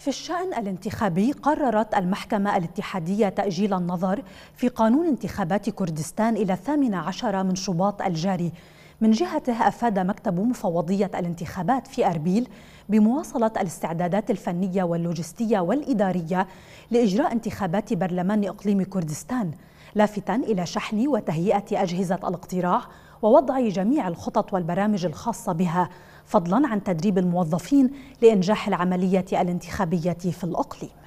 في الشأن الانتخابي قررت المحكمة الاتحادية تأجيل النظر في قانون انتخابات كردستان إلى الثامن عشر من شباط الجاري من جهته أفاد مكتب مفوضية الانتخابات في أربيل بمواصلة الاستعدادات الفنية واللوجستية والإدارية لإجراء انتخابات برلمان إقليم كردستان لافتا إلى شحن وتهيئة أجهزة الاقتراع ووضع جميع الخطط والبرامج الخاصة بها فضلا عن تدريب الموظفين لإنجاح العملية الانتخابية في الأقليم